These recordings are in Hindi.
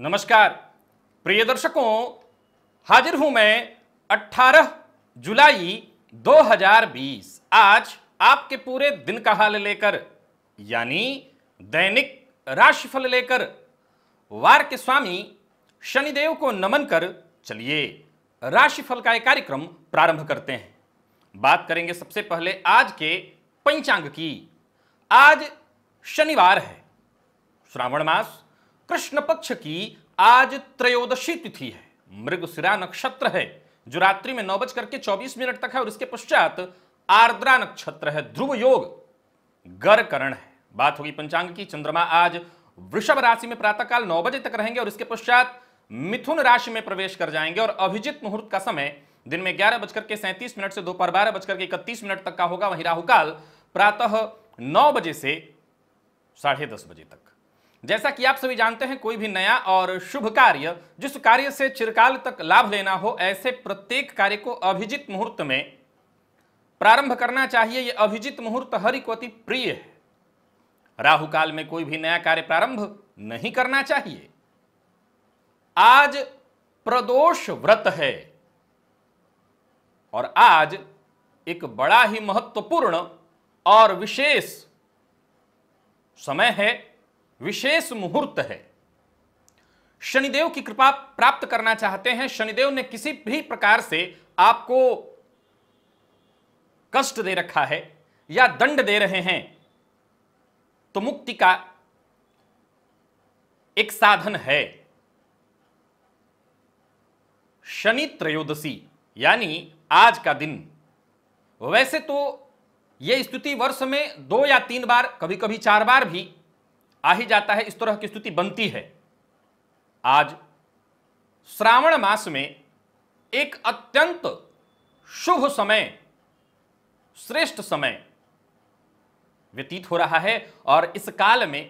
नमस्कार प्रिय दर्शकों हाजिर हूं मैं 18 जुलाई 2020 आज आपके पूरे दिन का हाल लेकर यानी दैनिक राशिफल लेकर वार के स्वामी शनिदेव को नमन कर चलिए राशिफल का एक कार्यक्रम प्रारंभ करते हैं बात करेंगे सबसे पहले आज के पंचांग की आज शनिवार है श्रावण मास कृष्ण पक्ष की आज त्रयोदशी तिथि है मृगशिरा नक्षत्र है जो रात्रि में नौ बज करके चौबीस मिनट तक है और इसके पश्चात आर्द्रा नक्षत्र है ध्रुव योग गर करण है बात होगी पंचांग की चंद्रमा आज वृषभ राशि में प्रातःकाल नौ बजे तक रहेंगे और इसके पश्चात मिथुन राशि में प्रवेश कर जाएंगे और अभिजित मुहूर्त का समय दिन में ग्यारह बजकर के सैंतीस मिनट से दोपहर बारह बजकर के इकतीस मिनट तक का होगा वहीं राहुकाल प्रातः नौ बजे से साढ़े दस बजे तक जैसा कि आप सभी जानते हैं कोई भी नया और शुभ कार्य जिस कार्य से चिरकाल तक लाभ लेना हो ऐसे प्रत्येक कार्य को अभिजित मुहूर्त में प्रारंभ करना चाहिए यह अभिजित मुहूर्त हरि को अति प्रिय है राहु काल में कोई भी नया कार्य प्रारंभ नहीं करना चाहिए आज प्रदोष व्रत है और आज एक बड़ा ही महत्वपूर्ण और विशेष समय है विशेष मुहूर्त है शनिदेव की कृपा प्राप्त करना चाहते हैं शनिदेव ने किसी भी प्रकार से आपको कष्ट दे रखा है या दंड दे रहे हैं तो मुक्ति का एक साधन है शनि त्रयोदशी यानी आज का दिन वैसे तो यह स्तुति वर्ष में दो या तीन बार कभी कभी चार बार भी आ ही जाता है इस तरह की स्तुति बनती है आज श्रावण मास में एक अत्यंत शुभ समय श्रेष्ठ समय व्यतीत हो रहा है और इस काल में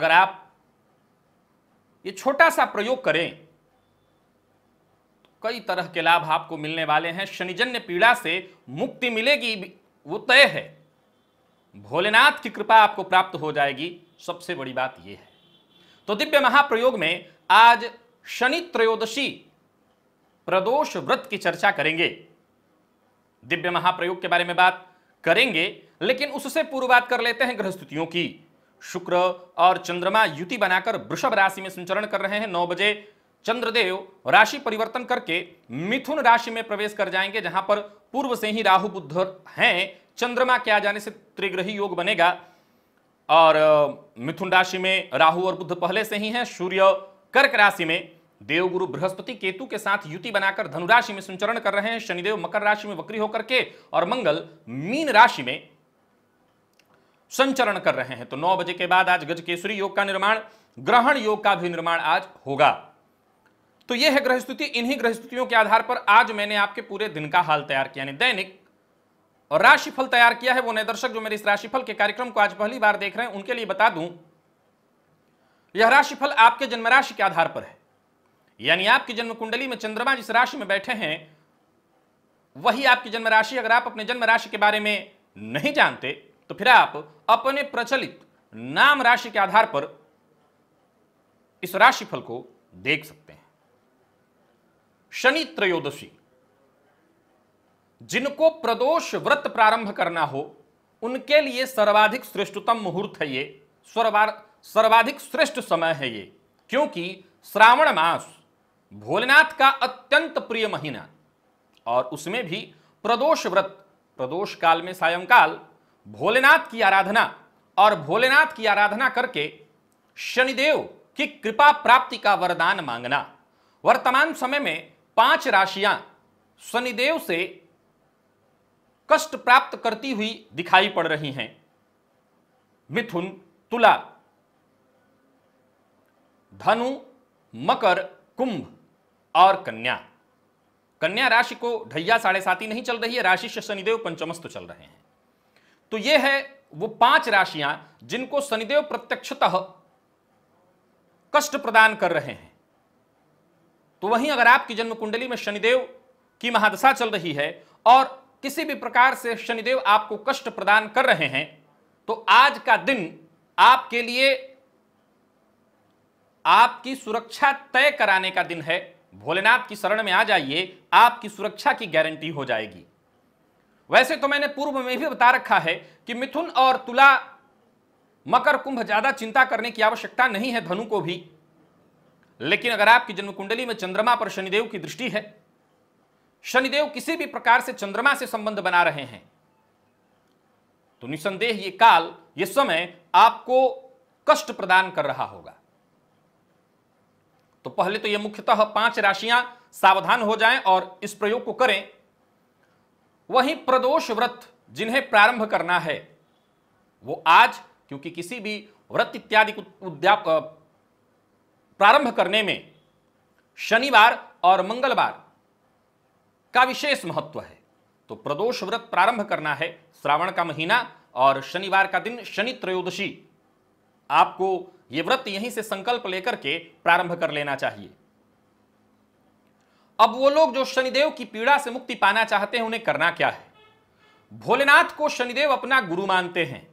अगर आप ये छोटा सा प्रयोग करें तो कई तरह के लाभ आपको मिलने वाले हैं शनिजन्य पीड़ा से मुक्ति मिलेगी वो तय है भोलेनाथ की कृपा आपको प्राप्त हो जाएगी सबसे बड़ी बात यह है तो दिव्य महाप्रयोग में आज शनि त्रयोदशी प्रदोष व्रत की चर्चा करेंगे दिव्य महाप्रयोग के बारे में बात करेंगे लेकिन उससे पूर्व बात कर लेते हैं ग्रहस्थितियों की शुक्र और चंद्रमा युति बनाकर वृषभ राशि में संचरण कर रहे हैं नौ बजे चंद्रदेव राशि परिवर्तन करके मिथुन राशि में प्रवेश कर जाएंगे जहां पर पूर्व से ही राहु बुद्ध हैं चंद्रमा के आ जाने से त्रिग्रही योग बनेगा और मिथुन राशि में राहु और बुद्ध पहले से ही हैं सूर्य कर्क राशि में देवगुरु बृहस्पति केतु के साथ युति बनाकर धनुराशि में संचरण कर रहे हैं शनिदेव मकर राशि में वक्री होकर के और मंगल मीन राशि में संचरण कर रहे हैं तो नौ बजे के बाद आज गज केसरी योग का निर्माण ग्रहण योग का भी निर्माण आज होगा तो यह है ग्रहस्तुति इन्हीं ग्रहस्तुतियों के आधार पर आज मैंने आपके पूरे दिन का हाल तैयार किया दैनिक और राशिफल तैयार किया है वो नए दर्शक जो मेरे इस राशिफल के कार्यक्रम को आज पहली बार देख रहे हैं उनके लिए बता दूं यह राशिफल आपके जन्म राशि के आधार पर है यानी आपकी जन्म कुंडली में चंद्रमा जिस राशि में बैठे हैं वही आपकी जन्म राशि अगर आप अपने जन्म राशि के बारे में नहीं जानते तो फिर आप अपने प्रचलित नाम राशि के आधार पर इस राशिफल को देख सकते हैं शनि त्रयोदशी जिनको प्रदोष व्रत प्रारंभ करना हो उनके लिए सर्वाधिक श्रेष्ठतम मुहूर्त है ये सर्वाधिक श्रेष्ठ समय है ये क्योंकि श्रावण मास भोलेनाथ का अत्यंत प्रिय महीना और उसमें भी प्रदोष व्रत प्रदोष काल में सायंकाल भोलेनाथ की आराधना और भोलेनाथ की आराधना करके शनिदेव की कृपा प्राप्ति का वरदान मांगना वर्तमान समय में पांच राशियां शनिदेव से कष्ट प्राप्त करती हुई दिखाई पड़ रही हैं मिथुन तुला धनु मकर कुंभ और कन्या कन्या राशि को ढैया साढ़े साथी नहीं चल रही है राशि से शनिदेव पंचमस्त चल रहे हैं तो ये है वो पांच राशियां जिनको शनिदेव प्रत्यक्षतः कष्ट प्रदान कर रहे हैं तो वहीं अगर आपकी जन्म कुंडली में शनिदेव की महादशा चल रही है और किसी भी प्रकार से शनिदेव आपको कष्ट प्रदान कर रहे हैं तो आज का दिन आपके लिए आपकी सुरक्षा तय कराने का दिन है भोलेनाथ की शरण में आ जाइए आपकी सुरक्षा की गारंटी हो जाएगी वैसे तो मैंने पूर्व में भी बता रखा है कि मिथुन और तुला मकर कुंभ ज्यादा चिंता करने की आवश्यकता नहीं है धनु को भी लेकिन अगर आपकी जन्म कुंडली में चंद्रमा पर शनिदेव की दृष्टि है शनिदेव किसी भी प्रकार से चंद्रमा से संबंध बना रहे हैं तो निसंदेह ये काल ये समय आपको कष्ट प्रदान कर रहा होगा तो पहले तो ये मुख्यतः पांच राशियां सावधान हो जाएं और इस प्रयोग को करें वहीं प्रदोष व्रत जिन्हें प्रारंभ करना है वो आज क्योंकि किसी भी व्रत इत्यादि उद्याप प्रारंभ करने में शनिवार और मंगलवार का विशेष महत्व है तो प्रदोष व्रत प्रारंभ करना है श्रावण का महीना और शनिवार का दिन शनि त्रयोदशी आपको यह व्रत यहीं से संकल्प लेकर के प्रारंभ कर लेना चाहिए अब वो लोग जो शनिदेव की पीड़ा से मुक्ति पाना चाहते हैं उन्हें करना क्या है भोलेनाथ को शनिदेव अपना गुरु मानते हैं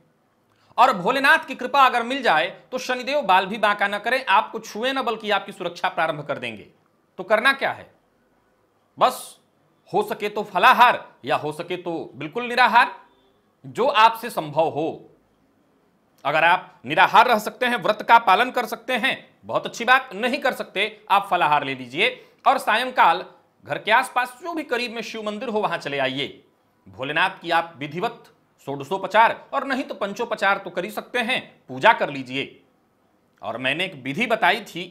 और भोलेनाथ की कृपा अगर मिल जाए तो शनिदेव बाल भी बांका न करें आपको छुए ना बल्कि आपकी सुरक्षा प्रारंभ कर देंगे तो करना क्या है बस हो सके तो फलाहार या हो सके तो बिल्कुल निराहार जो आपसे संभव हो अगर आप निराहार रह सकते हैं व्रत का पालन कर सकते हैं बहुत अच्छी बात नहीं कर सकते आप फलाहार ले लीजिए और सायंकाल घर के आसपास जो भी करीब में शिव मंदिर हो वहां चले आइए भोलेनाथ की आप विधिवत सोडसोपचार और नहीं तो पंचोपचार तो कर ही सकते हैं पूजा कर लीजिए और मैंने एक विधि बताई थी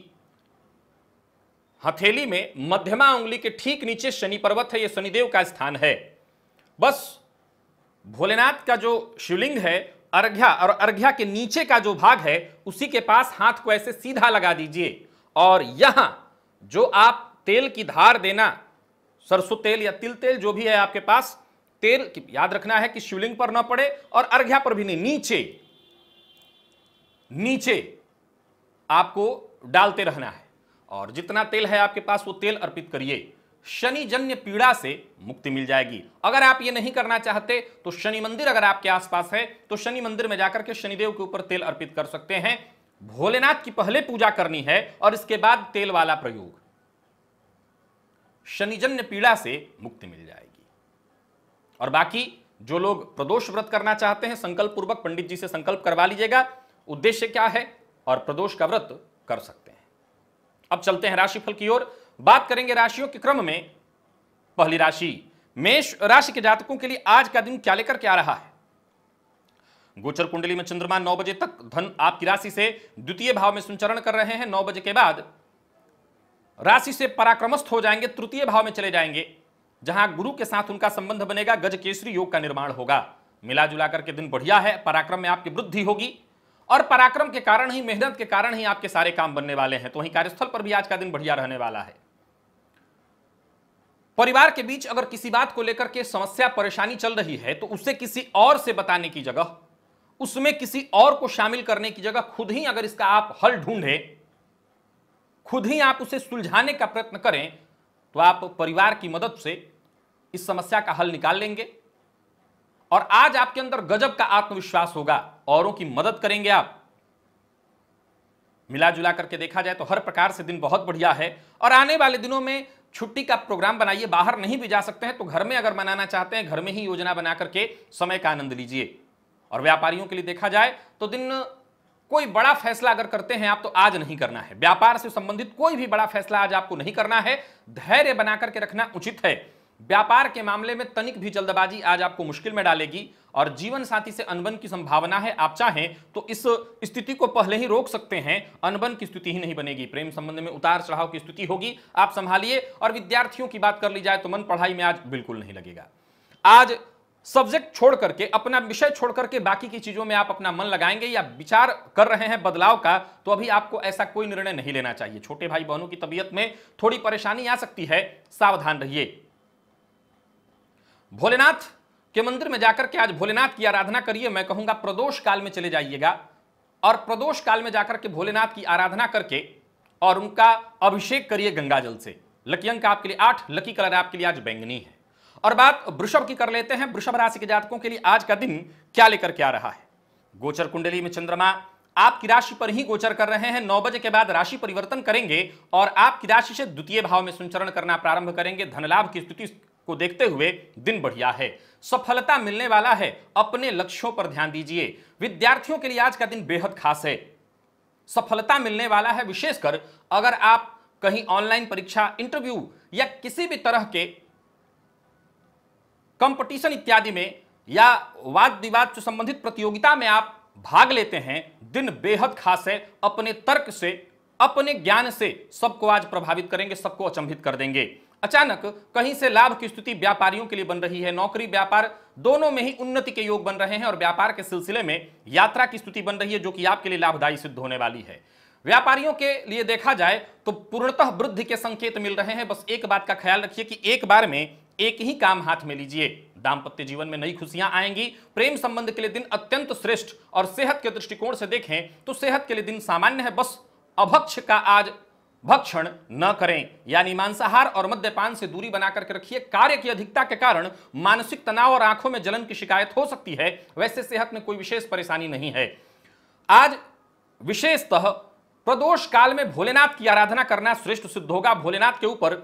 हथेली में मध्यमा उंगली के ठीक नीचे शनि पर्वत है यह शनिदेव का स्थान है बस भोलेनाथ का जो शिवलिंग है अर्घ्या और अर्घ्या के नीचे का जो भाग है उसी के पास हाथ को ऐसे सीधा लगा दीजिए और यहां जो आप तेल की धार देना सरसों तेल या तिल तेल जो भी है आपके पास तेल याद रखना है कि शिवलिंग पर ना पड़े और अर्घ्या पर भी नहीं नीचे नीचे आपको डालते रहना है और जितना तेल है आपके पास वो तेल अर्पित करिए शनि जन्य पीड़ा से मुक्ति मिल जाएगी अगर आप ये नहीं करना चाहते तो शनि मंदिर अगर आपके आसपास है तो शनि मंदिर में जाकर के शनिदेव के ऊपर तेल अर्पित कर सकते हैं भोलेनाथ की पहले पूजा करनी है और इसके बाद तेल वाला प्रयोग शनिजन्य पीड़ा से मुक्ति मिल जाएगी और बाकी जो लोग प्रदोष व्रत करना चाहते हैं संकल्प पूर्वक पंडित जी से संकल्प करवा लीजिएगा उद्देश्य क्या है और प्रदोष का व्रत कर सकते हैं अब चलते हैं राशिफल की ओर बात करेंगे राशियों के क्रम में पहली राशि मेष राशि के जातकों के लिए आज का दिन क्या लेकर क्या रहा है गोचर कुंडली में चंद्रमा नौ बजे तक धन आपकी राशि से द्वितीय भाव में संचरण कर रहे हैं नौ बजे के बाद राशि से पराक्रमस्थ हो जाएंगे तृतीय भाव में चले जाएंगे जहां गुरु के साथ उनका संबंध बनेगा गज केसरी योग का निर्माण होगा मिला जुला करके दिन बढ़िया है पराक्रम में आपकी वृद्धि होगी और पराक्रम के कारण ही मेहनत के कारण ही आपके सारे काम बनने वाले हैं तो वहीं कार्यस्थल पर भी आज का दिन बढ़िया रहने वाला है परिवार के बीच अगर किसी बात को लेकर के समस्या परेशानी चल रही है तो उसे किसी और से बताने की जगह उसमें किसी और को शामिल करने की जगह खुद ही अगर इसका आप हल ढूंढें खुद ही आप उसे सुलझाने का प्रयत्न करें तो आप परिवार की मदद से इस समस्या का हल निकाल लेंगे और आज आपके अंदर गजब का आत्मविश्वास होगा औरों की मदद करेंगे आप मिला जुला करके देखा जाए तो हर प्रकार से दिन बहुत बढ़िया है और आने वाले दिनों में छुट्टी का प्रोग्राम बनाइए बाहर नहीं भी जा सकते हैं तो घर में अगर मनाना चाहते हैं घर में ही योजना बना करके समय का आनंद लीजिए और व्यापारियों के लिए देखा जाए तो दिन कोई बड़ा फैसला अगर करते हैं आप तो आज नहीं करना है व्यापार से संबंधित कोई भी बड़ा फैसला आज आपको नहीं करना है धैर्य बना करके रखना उचित है व्यापार के मामले में तनिक भी जल्दबाजी आज आपको मुश्किल में डालेगी और जीवन साथी से अनबन की संभावना है आप चाहें तो इस स्थिति को पहले ही रोक सकते हैं अनबन की स्थिति ही नहीं बनेगी प्रेम संबंध में उतार चढ़ाव की स्थिति होगी आप संभालिए और विद्यार्थियों की बात कर ली जाए तो मन पढ़ाई में आज बिल्कुल नहीं लगेगा आज सब्जेक्ट छोड़ करके अपना विषय छोड़ करके बाकी की चीजों में आप अपना मन लगाएंगे या विचार कर रहे हैं बदलाव का तो अभी आपको ऐसा कोई निर्णय नहीं लेना चाहिए छोटे भाई बहनों की तबीयत में थोड़ी परेशानी आ सकती है सावधान रहिए भोलेनाथ के मंदिर में जाकर के आज भोलेनाथ की आराधना करिए मैं कहूंगा प्रदोष काल में चले जाइएगा और प्रदोष काल में जाकर के भोलेनाथ की आराधना करके और उनका अभिषेक करिए गंगा से लकी अंक आपके लिए आठ लकी कलर आपके लिए आज बैंगनी है और बात वृषभ की कर लेते हैं वृषभ राशि के जातकों के लिए आज का दिन क्या लेकर क्या रहा है गोचर कुंडली में चंद्रमा आपकी राशि पर ही गोचर कर रहे हैं नौ बजे के बाद राशि परिवर्तन करेंगे और आपकी राशि से द्वितीय भाव में संचरण करना प्रारंभ करेंगे धनलाभ की स्थिति को देखते हुए दिन बढ़िया है सफलता मिलने वाला है अपने लक्ष्यों पर ध्यान दीजिए विद्यार्थियों के लिए आज का दिन बेहद खास है सफलता मिलने वाला है विशेषकर अगर आप कहीं ऑनलाइन परीक्षा इंटरव्यू या किसी भी तरह के कंपटीशन इत्यादि में या वाद विवाद से संबंधित प्रतियोगिता में आप भाग लेते हैं दिन बेहद खास है अपने तर्क से अपने ज्ञान से सबको आज प्रभावित करेंगे सबको अचंभित कर देंगे अचानक कहीं से लाभ की स्थिति व्यापारियों के लिए बन रही है नौकरी व्यापार दोनों में ही उन्नति के योग बन रहे हैं और व्यापार के सिलसिले में यात्रा की स्थिति बन रही है जो कि आपके लिए लाभदायी सिद्ध होने वाली है व्यापारियों के लिए देखा जाए तो पूर्णतः वृद्धि के संकेत मिल रहे हैं बस एक बात का ख्याल रखिए कि एक बार में एक ही काम हाथ में लीजिए दाम्पत्य जीवन में नई खुशियां आएंगी प्रेम संबंध के लिए दिन अत्यंत श्रेष्ठ और सेहत के दृष्टिकोण से देखें तो सेहत के लिए दिन सामान्य है बस अभक्ष का आज भक्षण न करें यानी मांसाहार और मद्यपान से दूरी बनाकर के रखिए कार्य की अधिकता के कारण मानसिक तनाव और आंखों में जलन की शिकायत हो सकती है वैसे सेहत में कोई विशेष परेशानी नहीं है आज विशेषतः प्रदोष काल में भोलेनाथ की आराधना करना श्रेष्ठ सिद्ध होगा भोलेनाथ के ऊपर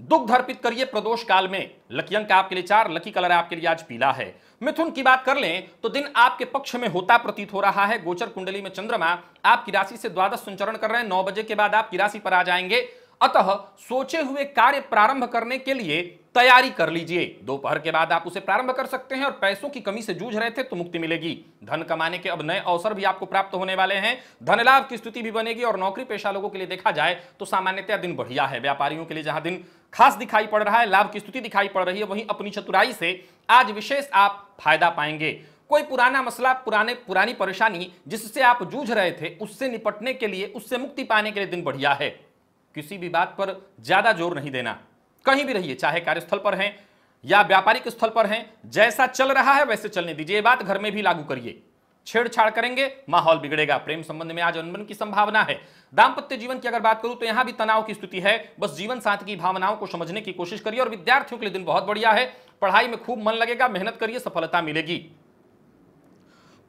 दुग्ध अर्पित करिए प्रदोष काल में लकी अंक आपके लिए चार लकी कलर आपके लिए आज पीला है मिथुन की बात कर लें तो दिन आपके पक्ष में होता प्रतीत हो रहा है गोचर कुंडली में चंद्रमा आपकी राशि से द्वादश संचरण कर रहे हैं नौ बजे के बाद आपकी राशि पर आ जाएंगे अतः सोचे हुए कार्य प्रारंभ करने के लिए तैयारी कर लीजिए दोपहर के बाद आप उसे प्रारंभ कर सकते हैं और पैसों की कमी से जूझ रहे थे तो मुक्ति मिलेगी धन कमाने के अब नए अवसर भी आपको प्राप्त होने वाले हैं धन लाभ की स्थिति भी बनेगी और नौकरी पेशा लोगों के लिए देखा जाए तो सामान्यतया दिन बढ़िया है व्यापारियों के लिए जहां दिन खास दिखाई पड़ रहा है लाभ की स्थिति दिखाई पड़ रही है वहीं अपनी चतुराई से आज विशेष आप फायदा पाएंगे कोई पुराना मसला पुराने पुरानी परेशानी जिससे आप जूझ रहे थे उससे निपटने के लिए उससे मुक्ति पाने के लिए दिन बढ़िया है किसी भी बात पर ज्यादा जोर नहीं देना कहीं भी रहिए चाहे कार्यस्थल पर हैं या व्यापारिक स्थल पर हैं जैसा चल रहा है वैसे चलने दीजिए बात घर में भी लागू करिए छेड़छाड़ करेंगे माहौल बिगड़ेगा प्रेम संबंध में आज अनबन की संभावना है दाम्पत्य जीवन की अगर बात करूं तो यहां भी तनाव की स्थिति है बस जीवन साथी की भावनाओं को समझने की कोशिश करिए और विद्यार्थियों के लिए दिन बहुत बढ़िया है पढ़ाई में खूब मन लगेगा मेहनत करिए सफलता मिलेगी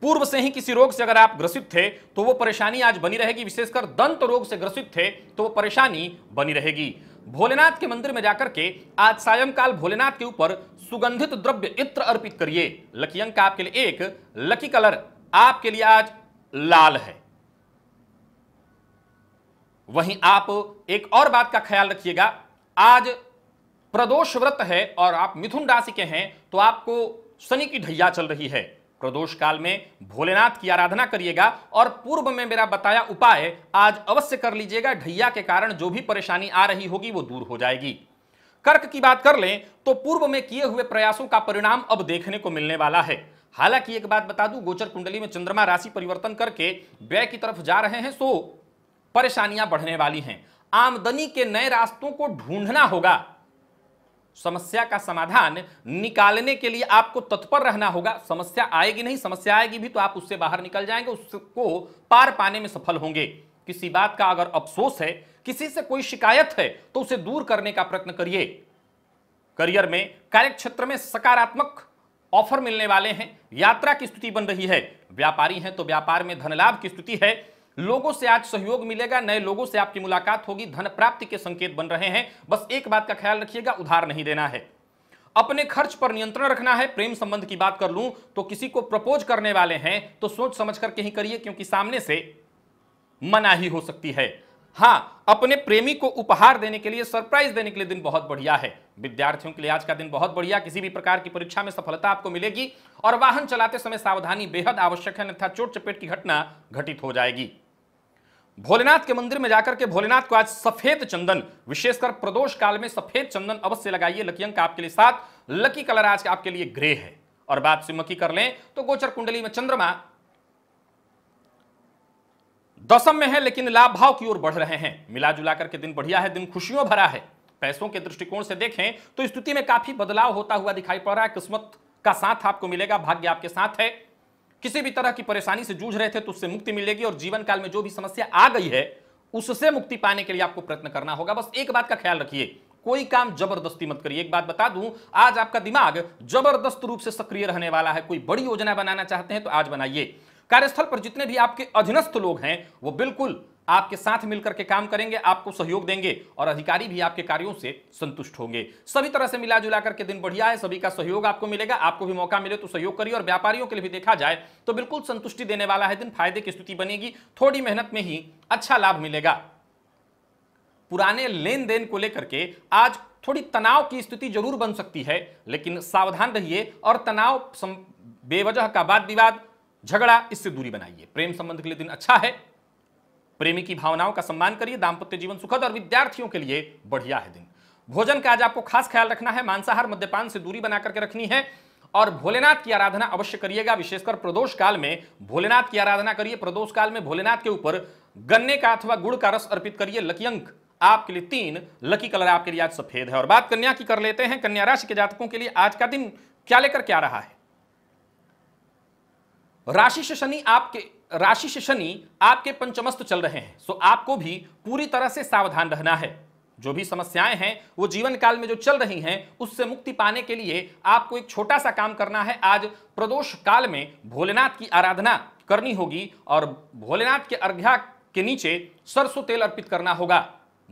पूर्व से ही किसी रोग से अगर आप ग्रसित थे तो वो परेशानी आज बनी रहेगी विशेषकर दंत रोग से ग्रसित थे तो वो परेशानी बनी रहेगी भोलेनाथ के मंदिर में जाकर के आज सायंकाल भोलेनाथ के ऊपर सुगंधित द्रव्य इत्र अर्पित करिए लकी अंक आपके लिए एक लकी कलर आपके लिए आज लाल है वहीं आप एक और बात का ख्याल रखिएगा आज प्रदोष व्रत है और आप मिथुन राशि के हैं तो आपको शनि की ढैया चल रही है प्रदोष काल में भोलेनाथ की आराधना करिएगा और पूर्व में मेरा बताया उपाय आज अवश्य कर लीजिएगा ढैया के कारण जो भी परेशानी आ रही होगी वो दूर हो जाएगी कर्क की बात कर लें तो पूर्व में किए हुए प्रयासों का परिणाम अब देखने को मिलने वाला है हालांकि एक बात बता दूं गोचर कुंडली में चंद्रमा राशि परिवर्तन करके व्यय की तरफ जा रहे हैं सो तो परेशानियां बढ़ने वाली हैं आमदनी के नए रास्तों को ढूंढना होगा समस्या का समाधान निकालने के लिए आपको तत्पर रहना होगा समस्या आएगी नहीं समस्या आएगी भी तो आप उससे बाहर निकल जाएंगे उसको पार पाने में सफल होंगे किसी बात का अगर अफसोस है किसी से कोई शिकायत है तो उसे दूर करने का प्रयत्न करिए करियर में कार्य क्षेत्र में सकारात्मक ऑफर मिलने वाले हैं यात्रा की स्थिति बन रही है व्यापारी हैं तो व्यापार में धन लाभ की स्थिति है लोगों से आज सहयोग मिलेगा नए लोगों से आपकी मुलाकात होगी धन प्राप्ति के संकेत बन रहे हैं बस एक बात का ख्याल रखिएगा उधार नहीं देना है अपने खर्च पर नियंत्रण रखना है प्रेम संबंध की बात कर लूं तो किसी को प्रपोज करने वाले हैं तो सोच समझ करके ही करिए क्योंकि सामने से मनाही हो सकती है हाँ अपने प्रेमी को उपहार देने के लिए सरप्राइज देने के लिए दिन बहुत बढ़िया है विद्यार्थियों के लिए आज का दिन बहुत बढ़िया किसी भी प्रकार की परीक्षा में सफलता आपको मिलेगी और वाहन चलाते समय सावधानी बेहद आवश्यक है अन्यथा चोट चपेट की घटना घटित हो जाएगी भोलेनाथ के मंदिर में जाकर के भोलेनाथ को आज सफेद चंदन विशेषकर प्रदोष काल में सफेद चंदन अवश्य लगाइए लकी अंक आपके लिए साथ लकी कलर आज आपके लिए ग्रे है और बात सिमकी कर लें तो गोचर कुंडली में चंद्रमा दसम में है लेकिन लाभ भाव की ओर बढ़ रहे हैं मिला जुला करके दिन बढ़िया है दिन खुशियों भरा है पैसों के दृष्टिकोण से देखें तो स्थिति में काफी बदलाव होता हुआ दिखाई पड़ रहा है किस्मत का साथ आपको मिलेगा भाग्य आपके साथ है किसी भी तरह की परेशानी से जूझ रहे थे तो उससे मुक्ति मिलेगी और जीवन काल में जो भी समस्या आ गई है उससे मुक्ति पाने के लिए आपको प्रयत्न करना होगा बस एक बात का ख्याल रखिए कोई काम जबरदस्ती मत करिए एक बात बता दूं आज आपका दिमाग जबरदस्त रूप से सक्रिय रहने वाला है कोई बड़ी योजना बनाना चाहते हैं तो आज बनाइए कार्यस्थल पर जितने भी आपके अधीनस्थ लोग हैं वो बिल्कुल आपके साथ मिलकर के काम करेंगे आपको सहयोग देंगे और अधिकारी भी आपके कार्यों से संतुष्ट होंगे सभी तरह से मिला जुला करके दिन बढ़िया है सभी का सहयोग आपको मिलेगा आपको भी मौका मिले तो सहयोग करिए और व्यापारियों के लिए भी देखा जाए तो बिल्कुल संतुष्टि देने वाला है दिन फायदे की स्थिति बनेगी थोड़ी मेहनत में ही अच्छा लाभ मिलेगा पुराने लेन देन को लेकर के आज थोड़ी तनाव की स्थिति जरूर बन सकती है लेकिन सावधान रहिए और तनाव बेवजह का वाद विवाद झगड़ा इससे दूरी बनाइए प्रेम संबंध के लिए दिन अच्छा है प्रेमी की भावनाओं का सम्मान करिए दाम्पत्य जीवन सुखद और विद्यार्थियों के लिए बढ़िया है दिन भोजन का आज आपको खास ख्याल रखना है मांसाहार मद्यपान से दूरी बना करके रखनी है और भोलेनाथ की आराधना अवश्य करिएगा विशेषकर प्रदोष काल में भोलेनाथ की आराधना करिए प्रदोष काल में भोलेनाथ के ऊपर गन्ने का अथवा गुड़ का रस अर्पित करिए लकी अंक आपके लिए तीन लकी कलर आपके लिए आज सफेद है और बात कन्या की कर लेते हैं कन्या राशि के जातकों के लिए आज का दिन क्या लेकर क्या रहा है राशि से शनि आपके राशि से शनि आपके पंचमस्त चल रहे हैं सो आपको भी पूरी तरह से सावधान रहना है जो भी समस्याएं हैं वो जीवन काल में जो चल रही हैं उससे मुक्ति पाने के लिए आपको एक छोटा सा काम करना है आज प्रदोष काल में भोलेनाथ की आराधना करनी होगी और भोलेनाथ के अर्घ्या के नीचे सरसों तेल अर्पित करना होगा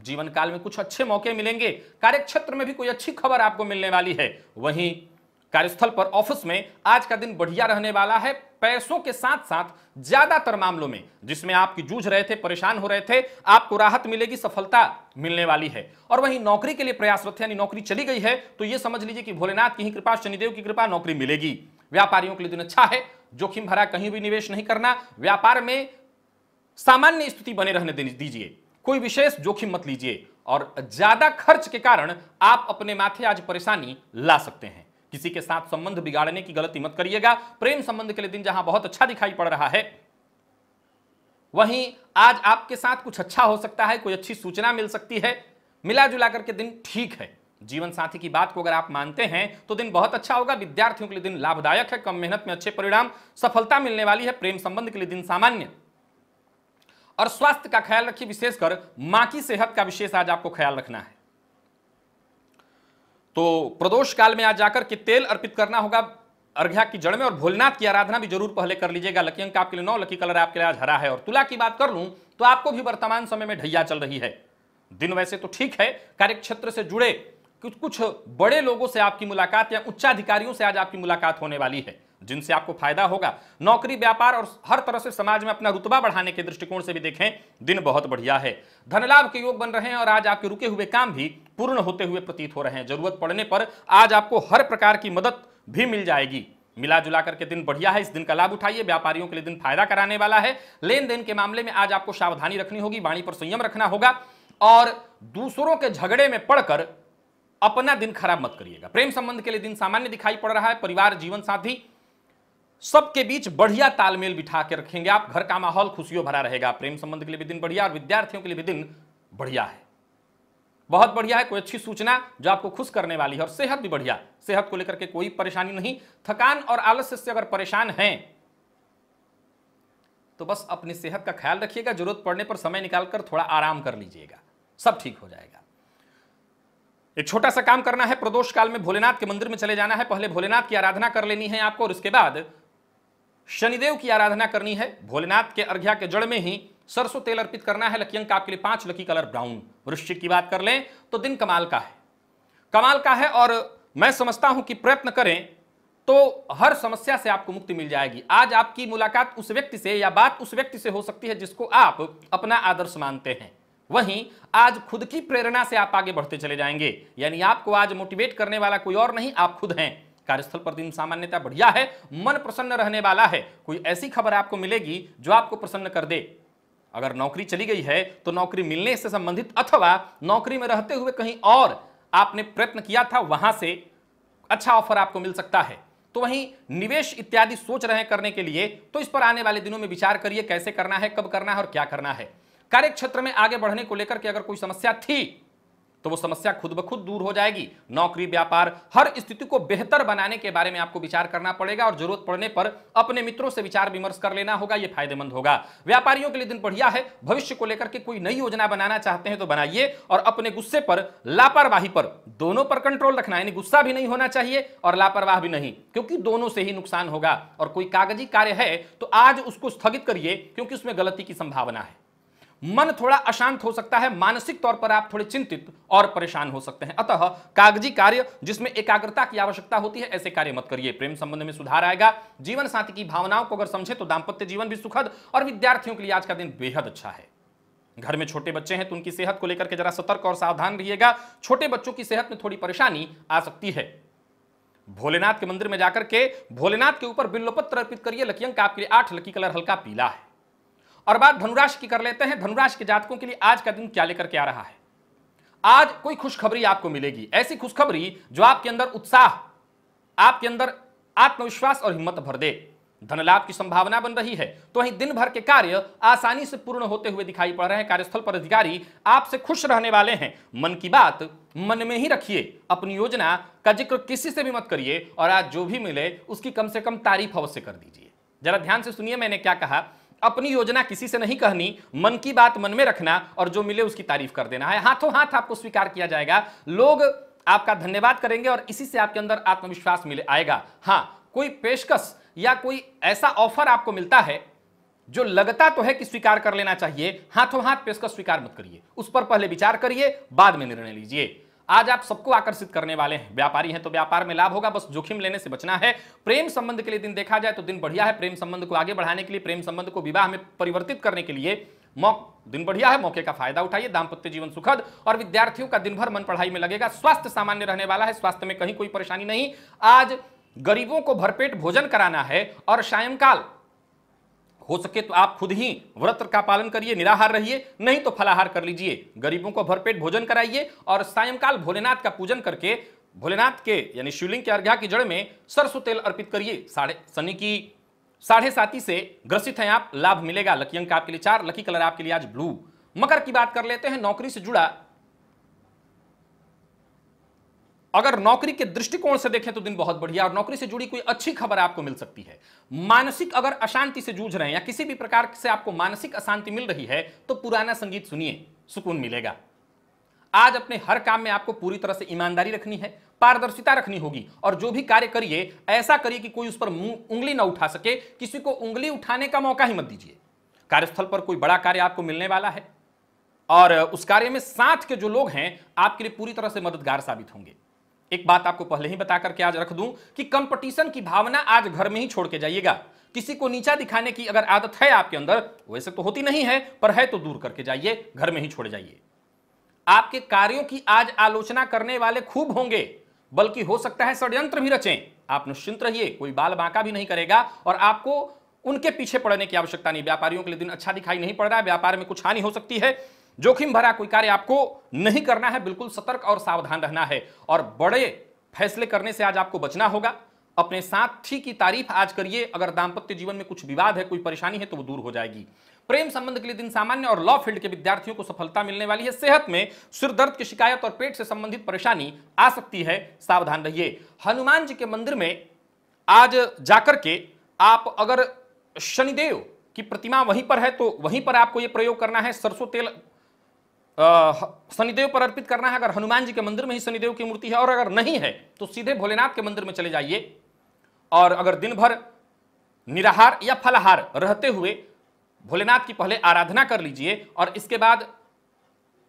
जीवन काल में कुछ अच्छे मौके मिलेंगे कार्यक्षेत्र में भी कोई अच्छी खबर आपको मिलने वाली है वहीं कार्यस्थल पर ऑफिस में आज का दिन बढ़िया रहने वाला है पैसों के साथ साथ ज्यादातर मामलों में जिसमें आप जूझ रहे थे परेशान हो रहे थे आपको राहत मिलेगी सफलता मिलने वाली है और वहीं नौकरी के लिए प्रयासरत यानी नौकरी चली गई है तो यह समझ लीजिए कि भोलेनाथ की ही कृपा शनिदेव की कृपा नौकरी मिलेगी व्यापारियों के लिए दिन अच्छा है जोखिम भरा कहीं भी निवेश नहीं करना व्यापार में सामान्य स्थिति बने रहने दीजिए कोई विशेष जोखिम मत लीजिए और ज्यादा खर्च के कारण आप अपने माथे आज परेशानी ला सकते हैं किसी के साथ संबंध बिगाड़ने की गलती मत करिएगा प्रेम संबंध के लिए दिन जहां बहुत अच्छा दिखाई पड़ रहा है वहीं आज आपके साथ कुछ अच्छा हो सकता है कोई अच्छी सूचना मिल सकती है मिला जुला करके दिन ठीक है जीवन साथी की बात को अगर आप मानते हैं तो दिन बहुत अच्छा होगा विद्यार्थियों के लिए दिन लाभदायक है कम मेहनत में अच्छे परिणाम सफलता मिलने वाली है प्रेम संबंध के लिए दिन सामान्य और स्वास्थ्य का ख्याल रखिए विशेषकर मां की सेहत का विशेष आज आपको ख्याल रखना है तो प्रदोष काल में आज जाकर के तेल अर्पित करना होगा अर्घ्या की जड़ में और भोलनाथ की आराधना भी जरूर पहले कर लीजिएगा लकी अंक आपके लिए नौ लकी कलर आपके लिए आज हरा है और तुला की बात कर लूं तो आपको भी वर्तमान समय में ढैया चल रही है दिन वैसे तो ठीक है कार्यक्षेत्र से जुड़े कुछ कुछ बड़े लोगों से आपकी मुलाकात या उच्चाधिकारियों से आज आपकी मुलाकात होने वाली है जिनसे आपको फायदा होगा नौकरी व्यापार और हर तरह से समाज में अपना रुतबा बढ़ाने के दृष्टिकोण से भी देखें दिन बहुत बढ़िया है धनलाभ के योग बन रहे हैं और आज आपके रुके हुए काम भी पूर्ण होते हुए प्रतीत हो रहे हैं जरूरत पड़ने पर आज आपको हर प्रकार की मदद भी मिल जाएगी मिला जुला करके दिन बढ़िया है इस दिन का लाभ उठाइए व्यापारियों के लिए दिन फायदा कराने वाला है लेन देन के मामले में आज आपको सावधानी रखनी होगी वाणी पर संयम रखना होगा और दूसरों के झगड़े में पड़कर अपना दिन खराब मत करिएगा प्रेम संबंध के लिए दिन सामान्य दिखाई पड़ रहा है परिवार जीवन साथी सबके बीच बढ़िया तालमेल बिठा के रखेंगे आप घर का माहौल खुशियों भरा रहेगा प्रेम संबंध के लिए भी दिन बढ़िया और विद्यार्थियों के लिए भी दिन बढ़िया है बहुत बढ़िया है कोई अच्छी सूचना जो आपको खुश करने वाली है और सेहत भी बढ़िया सेहत को लेकर के कोई परेशानी नहीं थकान और आलस्य से अगर परेशान हैं तो बस अपनी सेहत का ख्याल रखिएगा जरूरत पड़ने पर समय निकालकर थोड़ा आराम कर लीजिएगा सब ठीक हो जाएगा एक छोटा सा काम करना है प्रदोष काल में भोलेनाथ के मंदिर में चले जाना है पहले भोलेनाथ की आराधना कर लेनी है आपको और उसके बाद शनिदेव की आराधना करनी है भोलेनाथ के अर्घ्या के जड़ में ही सरसों तेल अर्पित करना है लकी अंक आपके लिए पांच लकी कलर ब्राउन वृश्चिक की बात कर लें तो दिन कमाल का है कमाल का है और मैं समझता हूं कि प्रयत्न करें तो हर समस्या से आपको मुक्ति मिल जाएगी आज आपकी मुलाकात उस व्यक्ति से या बात उस व्यक्ति से हो सकती है जिसको आप अपना आदर्श मानते हैं वहीं आज खुद की प्रेरणा से आप आगे बढ़ते चले जाएंगे यानी आपको आज मोटिवेट करने वाला कोई और नहीं आप खुद हैं कार्यस्थल पर दिन सामान्यता बढ़िया है मन प्रसन्न रहने वाला है कोई ऐसी खबर आपको मिलेगी जो आपको प्रसन्न कर दे अगर नौकरी चली गई है तो नौकरी मिलने से संबंधित अथवा नौकरी में रहते हुए कहीं और आपने प्रयत्न किया था वहां से अच्छा ऑफर आपको मिल सकता है तो वहीं निवेश इत्यादि सोच रहे करने के लिए तो इस पर आने वाले दिनों में विचार करिए कैसे करना है कब करना है और क्या करना है कार्य क्षेत्र में आगे बढ़ने को लेकर के अगर कोई समस्या थी तो वो समस्या खुद ब खुद दूर हो जाएगी नौकरी व्यापार हर स्थिति को बेहतर बनाने के बारे में आपको विचार करना पड़ेगा और जरूरत पड़ने पर अपने मित्रों से विचार विमर्श कर लेना होगा ये फायदेमंद होगा व्यापारियों के लिए दिन बढ़िया है भविष्य को लेकर के कोई नई योजना बनाना चाहते हैं तो बनाइए और अपने गुस्से पर लापरवाही पर दोनों पर कंट्रोल रखना यानी गुस्सा भी नहीं होना चाहिए और लापरवाह भी नहीं क्योंकि दोनों से ही नुकसान होगा और कोई कागजी कार्य है तो आज उसको स्थगित करिए क्योंकि उसमें गलती की संभावना है मन थोड़ा अशांत हो सकता है मानसिक तौर पर आप थोड़े चिंतित और परेशान हो सकते हैं अतः कागजी कार्य जिसमें एकाग्रता की आवश्यकता होती है ऐसे कार्य मत करिए प्रेम संबंध में सुधार आएगा जीवन साथी की भावनाओं को अगर समझे तो दाम्पत्य जीवन भी सुखद और विद्यार्थियों के लिए आज का दिन बेहद अच्छा है घर में छोटे बच्चे हैं तो उनकी सेहत को लेकर के जरा सतर्क और सावधान रहिएगा छोटे बच्चों की सेहत में थोड़ी परेशानी आ सकती है भोलेनाथ के मंदिर में जाकर के भोलेनाथ के ऊपर बिल्लोपत्र अर्पित करिए लकी अंक आपके लिए आठ लकी कलर हल्का पीला है और बात धनुराशि की कर लेते हैं धनुराशि के जातकों के लिए आज का दिन क्या लेकर के आ रहा है आज कोई खुशखबरी आपको मिलेगी ऐसी खुशखबरी जो आपके अंदर उत्साह आपके अंदर आत्मविश्वास और हिम्मत भर दे धन लाभ की संभावना बन रही है तो वहीं दिन भर के कार्य आसानी से पूर्ण होते हुए दिखाई पड़ रहे हैं कार्यस्थल पर अधिकारी आपसे खुश रहने वाले हैं मन की बात मन में ही रखिए अपनी योजना का जिक्र किसी से भी मत करिए और आज जो भी मिले उसकी कम से कम तारीफ अवश्य कर दीजिए जरा ध्यान से सुनिए मैंने क्या कहा अपनी योजना किसी से नहीं कहनी मन की बात मन में रखना और जो मिले उसकी तारीफ कर देना है हाँ, हाथों हाथ आपको स्वीकार किया जाएगा लोग आपका धन्यवाद करेंगे और इसी से आपके अंदर आत्मविश्वास मिले आएगा हाँ कोई पेशकश या कोई ऐसा ऑफर आपको मिलता है जो लगता तो है कि स्वीकार कर लेना चाहिए हाथों हाथ पेशकश स्वीकार मत करिए उस पर पहले विचार करिए बाद में निर्णय लीजिए आज आप सबको आकर्षित करने वाले हैं व्यापारी हैं तो व्यापार में लाभ होगा बस जोखिम लेने से बचना है प्रेम संबंध के लिए दिन देखा जाए तो दिन बढ़िया है प्रेम संबंध को आगे बढ़ाने के लिए प्रेम संबंध को विवाह में परिवर्तित करने के लिए दिन बढ़िया है मौके का फायदा उठाइए दाम्पत्य जीवन सुखद और विद्यार्थियों का दिन भर मन पढ़ाई में लगेगा स्वास्थ्य सामान्य रहने वाला है स्वास्थ्य में कहीं कोई परेशानी नहीं आज गरीबों को भरपेट भोजन कराना है और सायंकाल हो सके तो आप खुद ही व्रत का पालन करिए निराहार रहिए नहीं तो फलाहार कर लीजिए गरीबों को भरपेट भोजन कराइए और सायंकाल भोलेनाथ का पूजन करके भोलेनाथ के यानी शिवलिंग के अर्घ्या की जड़ में सरसों तेल अर्पित करिए साढ़े शनि की साढ़े साथी से ग्रसित हैं आप लाभ मिलेगा लकी अंक आपके लिए चार लकी कलर आपके लिए आज ब्लू मकर की बात कर लेते हैं नौकरी से जुड़ा अगर नौकरी के दृष्टिकोण से देखें तो दिन बहुत बढ़िया और नौकरी से जुड़ी कोई अच्छी खबर आपको मिल सकती है मानसिक अगर अशांति से जूझ रहे हैं या किसी भी प्रकार से आपको मानसिक अशांति मिल रही है तो पुराना संगीत सुनिए सुकून मिलेगा आज अपने हर काम में आपको पूरी तरह से ईमानदारी रखनी है पारदर्शिता रखनी होगी और जो भी कार्य करिए ऐसा करिए कि कोई उस पर उंगली ना उठा सके किसी को उंगली उठाने का मौका ही मत दीजिए कार्यस्थल पर कोई बड़ा कार्य आपको मिलने वाला है और उस कार्य में साथ के जो लोग हैं आपके लिए पूरी तरह से मददगार साबित होंगे एक बात आपको पहले ही बता करके आज रख दूं कि कंपटीशन की भावना आज घर में ही छोड़ के जाइएगा किसी को नीचा दिखाने की अगर आदत है आपके अंदर वैसे तो होती नहीं है पर है तो दूर करके जाइए घर में ही छोड़ जाइए आपके कार्यों की आज आलोचना करने वाले खूब होंगे बल्कि हो सकता है षड्यंत्र भी रचें आप निश्चिंत रहिए कोई बाल बांका भी नहीं करेगा और आपको उनके पीछे पड़ने की आवश्यकता नहीं व्यापारियों के लिए दिन अच्छा दिखाई नहीं पड़ रहा है व्यापार में कुछ हानि हो सकती है जोखिम भरा कोई कार्य आपको नहीं करना है बिल्कुल सतर्क और सावधान रहना है और बड़े फैसले करने से आज आपको बचना होगा अपने साथी की तारीफ आज करिए अगर दाम्पत्य जीवन में कुछ विवाद है कोई परेशानी है तो वो दूर हो जाएगी प्रेम संबंध के लिए दिन सामान्य और लॉ फील्ड के विद्यार्थियों को सफलता मिलने वाली है सेहत में सिर दर्द की शिकायत और पेट से संबंधित परेशानी आ सकती है सावधान रहिए हनुमान जी के मंदिर में आज जाकर के आप अगर शनिदेव की प्रतिमा वहीं पर है तो वहीं पर आपको यह प्रयोग करना है सरसों तेल शनिदेव पर अर्पित करना है अगर हनुमान जी के मंदिर में ही शनिदेव की मूर्ति है और अगर नहीं है तो सीधे भोलेनाथ के मंदिर में चले जाइए और अगर दिन भर निराहार या फलाहार रहते हुए भोलेनाथ की पहले आराधना कर लीजिए और इसके बाद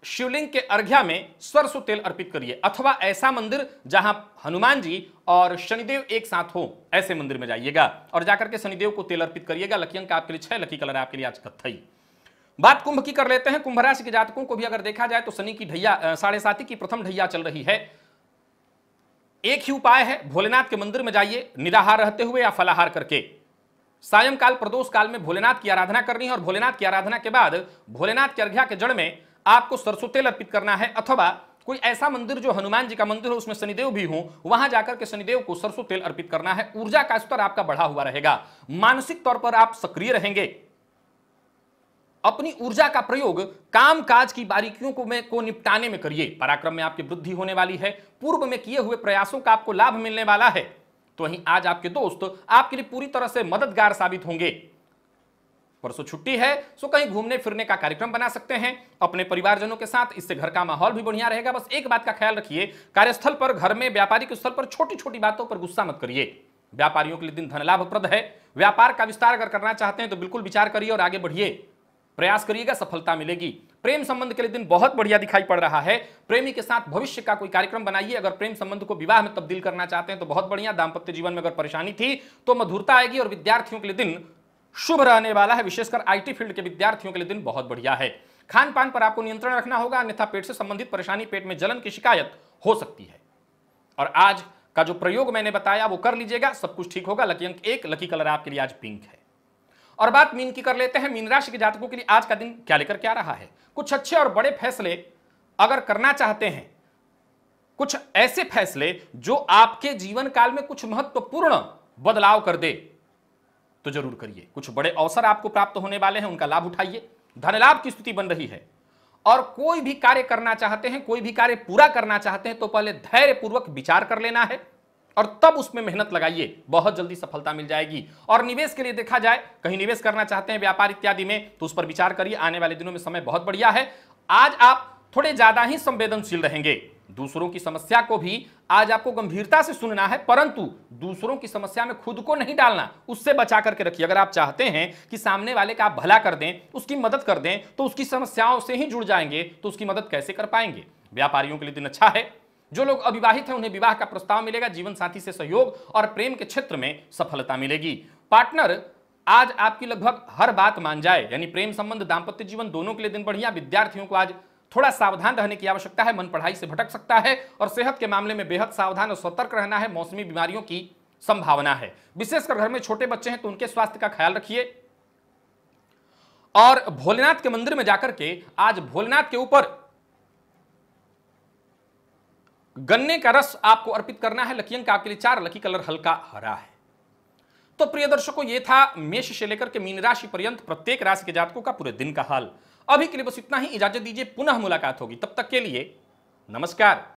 शिवलिंग के अर्घ्या में सरसों तेल अर्पित करिए अथवा ऐसा मंदिर जहां हनुमान जी और शनिदेव एक साथ हो ऐसे मंदिर में जाइएगा और जाकर के शनिदेव को तेल अर्पित करिएगा लकी अंक आपके लिए छह लकी कलर आपके लिए आज कथई बात कुंभ की कर लेते हैं कुंभ राशि के जातकों को भी अगर देखा जाए तो शनि की ढैया साढ़े साथी की प्रथम ढैया चल रही है एक ही उपाय है भोलेनाथ के मंदिर में जाइए निराहार रहते हुए या फलाहार करके सायंकाल प्रदोष काल में भोलेनाथ की आराधना करनी है और भोलेनाथ की आराधना के बाद भोलेनाथ की अर्घ्या के जड़ में आपको सरसों तेल अर्पित करना है अथवा कोई ऐसा मंदिर जो हनुमान जी का मंदिर हो उसमें शनिदेव भी हो वहां जाकर के शनिदेव को सरसों तेल अर्पित करना है ऊर्जा का स्तर आपका बढ़ा हुआ रहेगा मानसिक तौर पर आप सक्रिय रहेंगे अपनी ऊर्जा का प्रयोग काम काज की बारीकियों को को निपटाने में करिए पराक्रम में आपकी वृद्धि होने वाली है पूर्व में किए हुए प्रयासों का आपको लाभ मिलने वाला है तो वहीं आज आपके दोस्त आपके लिए पूरी तरह से मददगार साबित होंगे परसों छुट्टी है सो कहीं घूमने फिरने का कार्यक्रम बना सकते हैं अपने परिवारजनों के साथ इससे घर का माहौल भी बढ़िया रहेगा बस एक बात का ख्याल रखिए कार्यस्थल पर घर में व्यापारिक स्थल पर छोटी छोटी बातों पर गुस्सा मत करिए व्यापारियों के लिए दिन धन लाभप्रद है व्यापार का विस्तार अगर करना चाहते हैं तो बिल्कुल विचार करिए और आगे बढ़िए प्रयास करिएगा सफलता मिलेगी प्रेम संबंध के लिए दिन बहुत बढ़िया दिखाई पड़ रहा है प्रेमी के साथ भविष्य का कोई कार्यक्रम बनाइए अगर प्रेम संबंध को विवाह में तब्दील करना चाहते हैं तो बहुत बढ़िया दाम्पत्य जीवन में अगर परेशानी थी तो मधुरता आएगी और विद्यार्थियों के लिए दिन शुभ रहने वाला है विशेषकर आईटी फील्ड के विद्यार्थियों के लिए दिन बहुत बढ़िया है खान पान पर आपको नियंत्रण रखना होगा अन्यथा पेट से संबंधित परेशानी पेट में जलन की शिकायत हो सकती है और आज का जो प्रयोग मैंने बताया वो कर लीजिएगा सब कुछ ठीक होगा लकी अंक एक लकी कलर आपके लिए आज पिंक है और बात मीन की कर लेते हैं मीन राशि के जातकों के लिए आज का दिन क्या लेकर क्या रहा है कुछ अच्छे और बड़े फैसले अगर करना चाहते हैं कुछ ऐसे फैसले जो आपके जीवन काल में कुछ महत्वपूर्ण बदलाव कर दे तो जरूर करिए कुछ बड़े अवसर आपको प्राप्त होने वाले हैं उनका लाभ उठाइए धन लाभ की स्थिति बन रही है और कोई भी कार्य करना चाहते हैं कोई भी कार्य पूरा करना चाहते हैं तो पहले धैर्य पूर्वक विचार कर लेना है और तब उसमें मेहनत लगाइए बहुत जल्दी सफलता मिल जाएगी और निवेश के लिए देखा जाए कहीं निवेश करना चाहते हैं व्यापार इत्यादि में तो उस पर विचार करिए आने वाले दिनों में समय बहुत बढ़िया है आज आप थोड़े ज्यादा ही संवेदनशील रहेंगे दूसरों की समस्या को भी आज आपको गंभीरता से सुनना है परंतु दूसरों की समस्या में खुद को नहीं डालना उससे बचा करके रखिए अगर आप चाहते हैं कि सामने वाले का आप भला कर दें उसकी मदद कर दें तो उसकी समस्याओं से ही जुड़ जाएंगे तो उसकी मदद कैसे कर पाएंगे व्यापारियों के लिए दिन अच्छा है जो लोग अविवाहित हैं उन्हें विवाह का प्रस्ताव मिलेगा जीवन साथी से सहयोग और प्रेम के क्षेत्र में सफलता मिलेगी पार्टनर आज आपकी लगभग हर बात मान जाए यानी प्रेम संबंध दाम्पत्य जीवन दोनों के लिए दिन बढ़िया विद्यार्थियों को आज थोड़ा सावधान रहने की आवश्यकता है मन पढ़ाई से भटक सकता है और सेहत के मामले में बेहद सावधान और सतर्क रहना है मौसमी बीमारियों की संभावना है विशेषकर घर में छोटे बच्चे हैं तो उनके स्वास्थ्य का ख्याल रखिए और भोलेनाथ के मंदिर में जाकर के आज भोलेनाथ के ऊपर गन्ने का रस आपको अर्पित करना है लकी अंक आपके लिए चार लकी कलर हल्का हरा है तो प्रिय दर्शकों ये था मेष से लेकर के मीन राशि पर्यंत प्रत्येक राशि के जातकों का पूरे दिन का हाल अभी के लिए बस इतना ही इजाजत दीजिए पुनः मुलाकात होगी तब तक के लिए नमस्कार